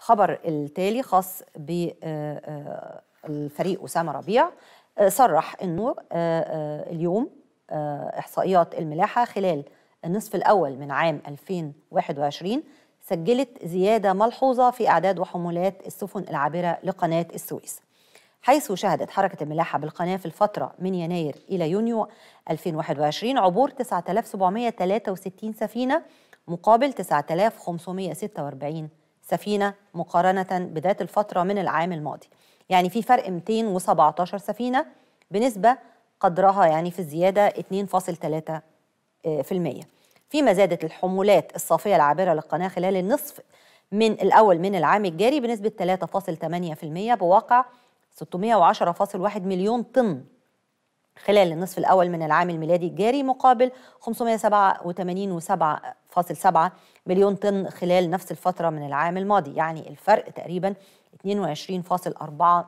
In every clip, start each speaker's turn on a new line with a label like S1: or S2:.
S1: الخبر التالي خاص بالفريق آه، آه، أسامة ربيع آه، صرح أنه اليوم إحصائيات الملاحة خلال النصف الأول من عام 2021 سجلت زيادة ملحوظة في أعداد وحمولات السفن العابرة لقناة السويس حيث شهدت حركة الملاحة بالقناة في الفترة من يناير إلى يونيو 2021 عبور 9763 سفينة مقابل 9546 سفينة مقارنة بذات الفترة من العام الماضي يعني في فرق 217 سفينة بنسبة قدرها يعني في الزيادة 2.3% فيما زادت الحمولات الصافية العابرة للقناة خلال النصف من الأول من العام الجاري بنسبة 3.8% بواقع 610.1 مليون طن خلال النصف الأول من العام الميلادي الجاري مقابل 587.7 مليون طن خلال نفس الفترة من العام الماضي يعني الفرق تقريبا 22.4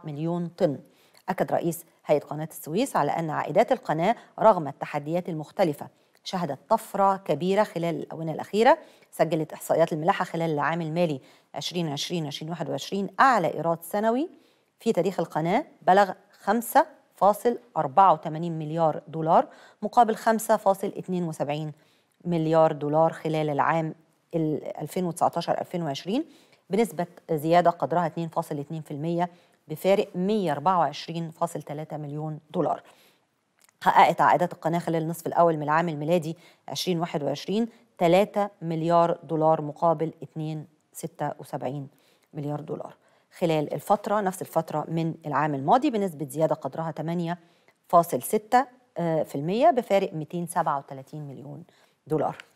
S1: مليون طن أكد رئيس هيئة قناة السويس على أن عائدات القناة رغم التحديات المختلفة شهدت طفرة كبيرة خلال الآونة الأخيرة سجلت إحصائيات الملاحة خلال العام المالي 2020-2021 أعلى إيراد سنوي في تاريخ القناة بلغ 5 5.84 مليار دولار مقابل 5.72 مليار دولار خلال العام 2019-2020 بنسبة زيادة قدرها 2.2% بفارق 124.3 مليون دولار حققت عائدات القناة خلال النصف الأول من العام الميلادي 2021 3 مليار دولار مقابل 2.76 مليار دولار خلال الفترة نفس الفترة من العام الماضي بنسبة زيادة قدرها 8.6% آه، بفارق 237 مليون دولار